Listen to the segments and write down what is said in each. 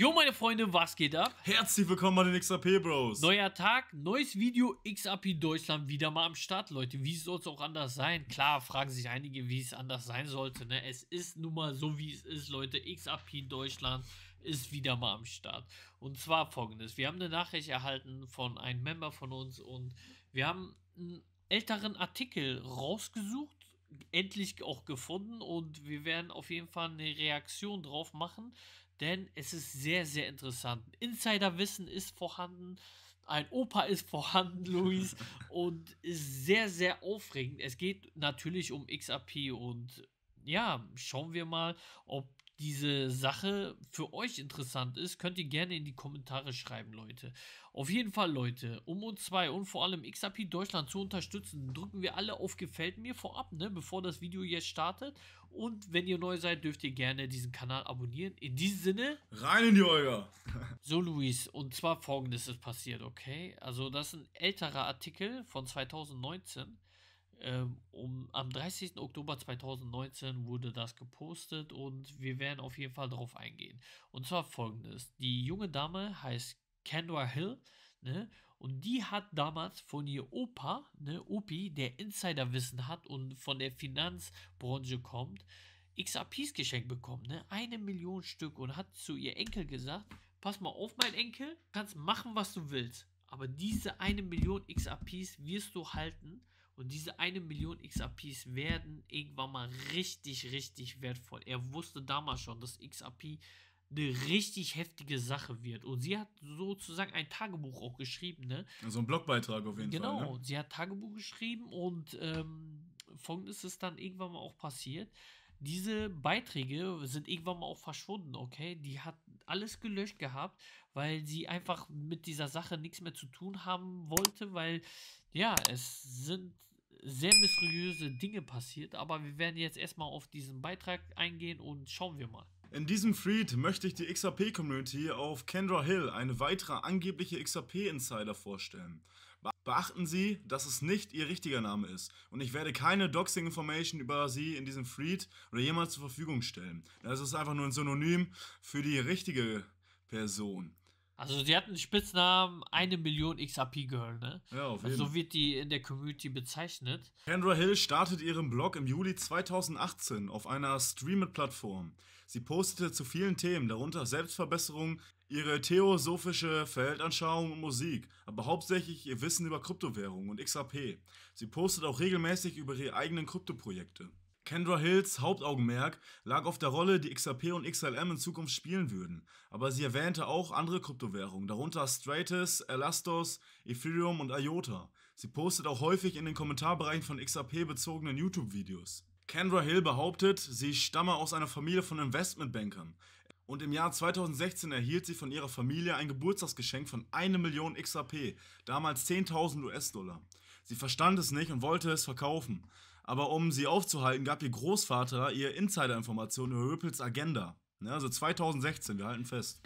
Jo, meine Freunde, was geht ab? Herzlich willkommen bei den XAP Bros. Neuer Tag, neues Video, XAP Deutschland wieder mal am Start. Leute, wie soll es auch anders sein? Klar, fragen sich einige, wie es anders sein sollte. Ne? Es ist nun mal so, wie es ist, Leute. XAP Deutschland ist wieder mal am Start. Und zwar folgendes. Wir haben eine Nachricht erhalten von einem Member von uns und wir haben einen älteren Artikel rausgesucht endlich auch gefunden und wir werden auf jeden Fall eine Reaktion drauf machen. Denn es ist sehr, sehr interessant. Insiderwissen ist vorhanden, ein Opa ist vorhanden, Luis, und ist sehr, sehr aufregend. Es geht natürlich um XAP und ja, schauen wir mal, ob diese Sache für euch interessant ist, könnt ihr gerne in die Kommentare schreiben, Leute. Auf jeden Fall, Leute, um uns zwei und vor allem XAP Deutschland zu unterstützen, drücken wir alle auf Gefällt mir vorab, ne, bevor das Video jetzt startet. Und wenn ihr neu seid, dürft ihr gerne diesen Kanal abonnieren. In diesem Sinne... Rein in die Euer. so, Luis, und zwar folgendes ist passiert, okay? Also, das ist ein älterer Artikel von 2019. Ähm, um, am 30. Oktober 2019 wurde das gepostet und wir werden auf jeden Fall darauf eingehen. Und zwar folgendes: Die junge Dame heißt Kendra Hill ne? und die hat damals von ihr Opa, ne, Opi, der Insiderwissen hat und von der Finanzbranche kommt, XRPs geschenkt bekommen, ne? eine Million Stück und hat zu ihr Enkel gesagt: Pass mal auf, mein Enkel, kannst machen, was du willst. Aber diese eine Million XRPs wirst du halten und diese eine Million XRPs werden irgendwann mal richtig, richtig wertvoll. Er wusste damals schon, dass XRP eine richtig heftige Sache wird. Und sie hat sozusagen ein Tagebuch auch geschrieben, ne? Also ein Blogbeitrag auf jeden genau, Fall. Genau, ne? sie hat Tagebuch geschrieben und ähm, folgendes ist dann irgendwann mal auch passiert. Diese Beiträge sind irgendwann mal auch verschwunden, okay? Die hat alles gelöscht gehabt, weil sie einfach mit dieser Sache nichts mehr zu tun haben wollte, weil ja, es sind sehr mysteriöse Dinge passiert, aber wir werden jetzt erstmal auf diesen Beitrag eingehen und schauen wir mal. In diesem Thread möchte ich die XRP-Community auf Kendra Hill, eine weitere angebliche XRP-Insider, vorstellen. Beachten Sie, dass es nicht Ihr richtiger Name ist und ich werde keine Doxing-Information über Sie in diesem Thread oder jemals zur Verfügung stellen. Das ist einfach nur ein Synonym für die richtige Person. Also sie hat einen Spitznamen eine Million XRP-Girl, ne? Ja, auf also, jeden Fall. So wird die in der Community bezeichnet. Kendra Hill startet ihren Blog im Juli 2018 auf einer Streamed-Plattform. Sie postete zu vielen Themen, darunter Selbstverbesserung, ihre theosophische Feldanschauung und Musik, aber hauptsächlich ihr Wissen über Kryptowährungen und XRP. Sie postet auch regelmäßig über ihre eigenen Kryptoprojekte. Kendra Hills Hauptaugenmerk lag auf der Rolle, die XRP und XLM in Zukunft spielen würden, aber sie erwähnte auch andere Kryptowährungen, darunter Stratus, Elastos, Ethereum und IOTA. Sie postet auch häufig in den Kommentarbereichen von XRP bezogenen YouTube-Videos. Kendra Hill behauptet, sie stamme aus einer Familie von Investmentbankern und im Jahr 2016 erhielt sie von ihrer Familie ein Geburtstagsgeschenk von 1 Million XRP, damals 10.000 US-Dollar. Sie verstand es nicht und wollte es verkaufen. Aber um sie aufzuhalten, gab ihr Großvater ihr Insider-Informationen über Ripples Agenda. Ne, also 2016, wir halten fest.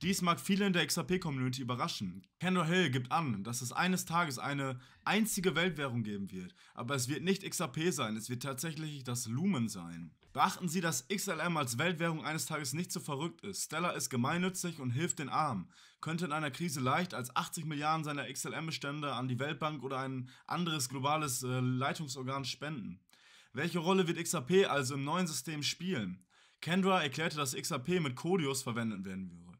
Dies mag viele in der XRP-Community überraschen. Kendall Hill gibt an, dass es eines Tages eine einzige Weltwährung geben wird. Aber es wird nicht XRP sein, es wird tatsächlich das Lumen sein. Beachten Sie, dass XLM als Weltwährung eines Tages nicht so verrückt ist. Stella ist gemeinnützig und hilft den Armen. Könnte in einer Krise leicht als 80 Milliarden seiner XLM-Bestände an die Weltbank oder ein anderes globales äh, Leitungsorgan spenden. Welche Rolle wird XRP also im neuen System spielen? Kendra erklärte, dass XRP mit Codius verwendet werden würde,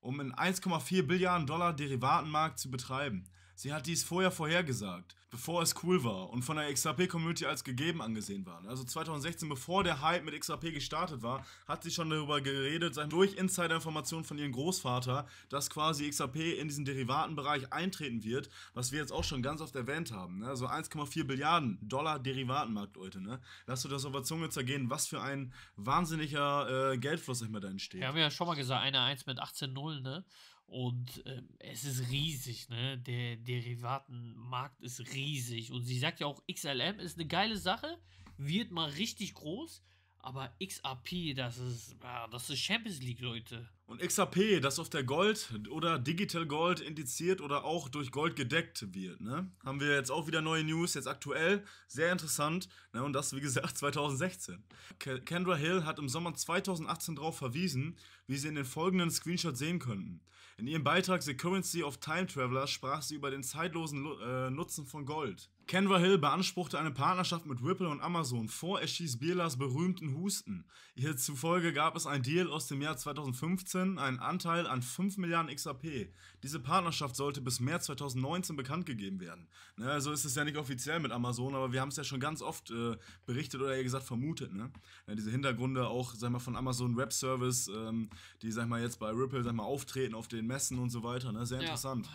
um in 1,4 Billiarden Dollar Derivatenmarkt zu betreiben. Sie hat dies vorher vorhergesagt, bevor es cool war und von der XRP-Community als gegeben angesehen war. Also 2016, bevor der Hype mit XRP gestartet war, hat sie schon darüber geredet, durch Insider-Informationen von ihrem Großvater, dass quasi XRP in diesen Derivatenbereich eintreten wird, was wir jetzt auch schon ganz oft erwähnt haben. Ne? Also 1,4 Milliarden Dollar Derivatenmarkt, Leute. Ne? Lass du das auf der Zunge zergehen, was für ein wahnsinniger äh, Geldfluss immer da entsteht. Ja, haben wir ja schon mal gesagt, eine 1 mit 18 Nullen, ne? Und ähm, es ist riesig, ne? Der Derivatenmarkt ist riesig. Und sie sagt ja auch, XLM ist eine geile Sache, wird mal richtig groß. Aber XRP, das ist, das ist Champions League, Leute. Und XRP, das auf der Gold oder Digital Gold indiziert oder auch durch Gold gedeckt wird, ne? Haben wir jetzt auch wieder neue News, jetzt aktuell, sehr interessant, ne? Und das, wie gesagt, 2016. Kendra Hill hat im Sommer 2018 darauf verwiesen, wie Sie in den folgenden Screenshot sehen könnten. In ihrem Beitrag The Currency of Time Traveler sprach sie über den zeitlosen äh, Nutzen von Gold. Kenver Hill beanspruchte eine Partnerschaft mit Ripple und Amazon vor erschieß Bierlers berühmten Husten. Hierzufolge gab es ein Deal aus dem Jahr 2015, einen Anteil an 5 Milliarden XRP. Diese Partnerschaft sollte bis März 2019 bekannt gegeben werden. Ne, also ist es ja nicht offiziell mit Amazon, aber wir haben es ja schon ganz oft äh, berichtet oder eher gesagt vermutet. Ne? Ja, diese Hintergründe auch, sag mal, von Amazon Web Service, ähm, die, sag mal, jetzt bei Ripple, sag mal, auftreten auf den Messen und so weiter. Ne? Sehr interessant. Ja.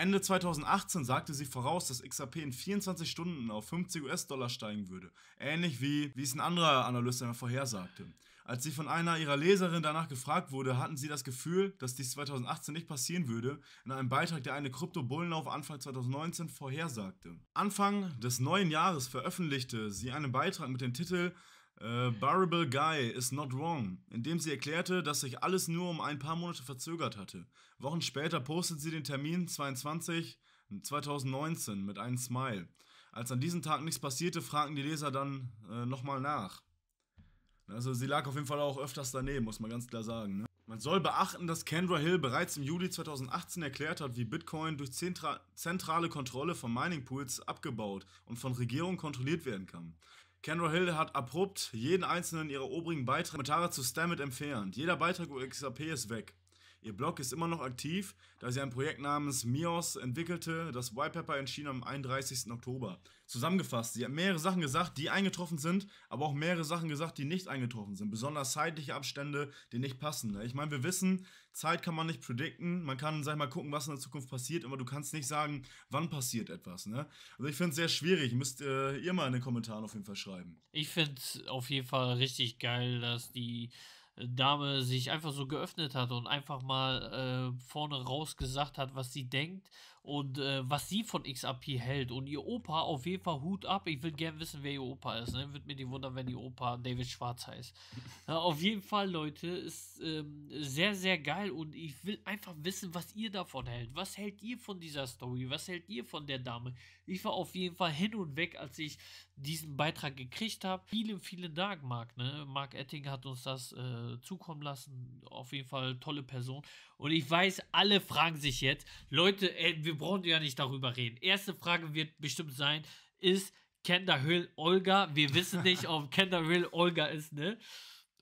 Ende 2018 sagte sie voraus, dass XRP in 24 Stunden auf 50 US-Dollar steigen würde, ähnlich wie, wie es ein anderer Analyst einmal vorhersagte. Als sie von einer ihrer Leserinnen danach gefragt wurde, hatten sie das Gefühl, dass dies 2018 nicht passieren würde, in einem Beitrag, der eine Krypto-Bullenlauf Anfang 2019 vorhersagte. Anfang des neuen Jahres veröffentlichte sie einen Beitrag mit dem Titel äh, Guy is not wrong, indem sie erklärte, dass sich alles nur um ein paar Monate verzögert hatte. Wochen später postet sie den Termin 22 2019 mit einem Smile. Als an diesem Tag nichts passierte, fragen die Leser dann äh, nochmal nach. Also sie lag auf jeden Fall auch öfters daneben, muss man ganz klar sagen. Ne? Man soll beachten, dass Kendra Hill bereits im Juli 2018 erklärt hat, wie Bitcoin durch zentrale Kontrolle von Mining Pools abgebaut und von Regierungen kontrolliert werden kann. Kendra Hill hat abrupt jeden einzelnen ihrer obigen Beiträge Kommentare zu Stammet entfernt. Jeder Beitrag über XRP ist weg. Ihr Blog ist immer noch aktiv, da sie ein Projekt namens Mios entwickelte, das White Pepper erschien am 31. Oktober. Zusammengefasst, sie hat mehrere Sachen gesagt, die eingetroffen sind, aber auch mehrere Sachen gesagt, die nicht eingetroffen sind. Besonders zeitliche Abstände, die nicht passen. Ne? Ich meine, wir wissen, Zeit kann man nicht predikten. Man kann, sag ich mal, gucken, was in der Zukunft passiert, aber du kannst nicht sagen, wann passiert etwas. Ne? Also ich finde es sehr schwierig. Müsst äh, ihr mal in den Kommentaren auf jeden Fall schreiben. Ich finde es auf jeden Fall richtig geil, dass die Dame sich einfach so geöffnet hat und einfach mal äh, vorne raus gesagt hat, was sie denkt und äh, was sie von XAP hält. Und ihr Opa auf jeden Fall Hut ab. Ich will gern wissen, wer ihr Opa ist. Ne? Würde mir die wundern, wenn ihr Opa David Schwarz heißt. ja, auf jeden Fall, Leute, ist ähm, sehr, sehr geil. Und ich will einfach wissen, was ihr davon hält. Was hält ihr von dieser Story? Was hält ihr von der Dame? Ich war auf jeden Fall hin und weg, als ich diesen Beitrag gekriegt habe. Vielen, vielen Dank, Marc. Ne? Marc Etting hat uns das äh, zukommen lassen. Auf jeden Fall tolle Person. Und ich weiß, alle fragen sich jetzt, Leute, ey, äh, wir wir brauchen ja nicht darüber reden. Erste Frage wird bestimmt sein, ist Hill Olga? Wir wissen nicht, ob Hill Olga ist, ne?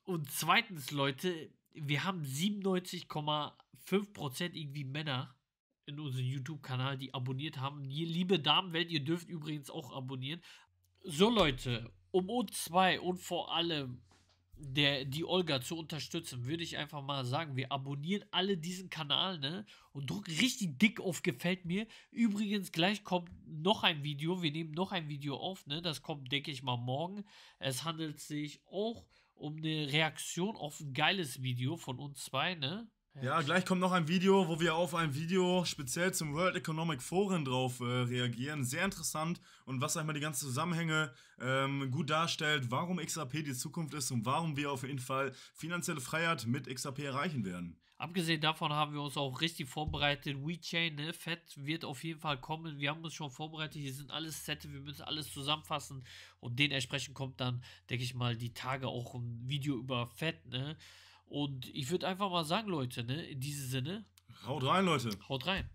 Und zweitens, Leute, wir haben 97,5% irgendwie Männer in unserem YouTube-Kanal, die abonniert haben. Liebe Damenwelt, ihr dürft übrigens auch abonnieren. So, Leute, um uns zwei und vor allem der, die Olga zu unterstützen, würde ich einfach mal sagen, wir abonnieren alle diesen Kanal, ne? Und drücken richtig dick auf Gefällt mir. Übrigens, gleich kommt noch ein Video. Wir nehmen noch ein Video auf, ne? Das kommt, denke ich mal, morgen. Es handelt sich auch um eine Reaktion auf ein geiles Video von uns zwei, ne? Ja, gleich kommt noch ein Video, wo wir auf ein Video speziell zum World Economic Forum drauf äh, reagieren. Sehr interessant und was einmal die ganzen Zusammenhänge ähm, gut darstellt, warum XAP die Zukunft ist und warum wir auf jeden Fall finanzielle Freiheit mit XAP erreichen werden. Abgesehen davon haben wir uns auch richtig vorbereitet. WeChain, ne? Fett wird auf jeden Fall kommen. Wir haben uns schon vorbereitet. Hier sind alles Sette, wir müssen alles zusammenfassen und dementsprechend kommt dann, denke ich mal, die Tage auch ein Video über Fett, ne? Und ich würde einfach mal sagen, Leute, ne, in diesem Sinne. Haut rein, Leute. Haut rein.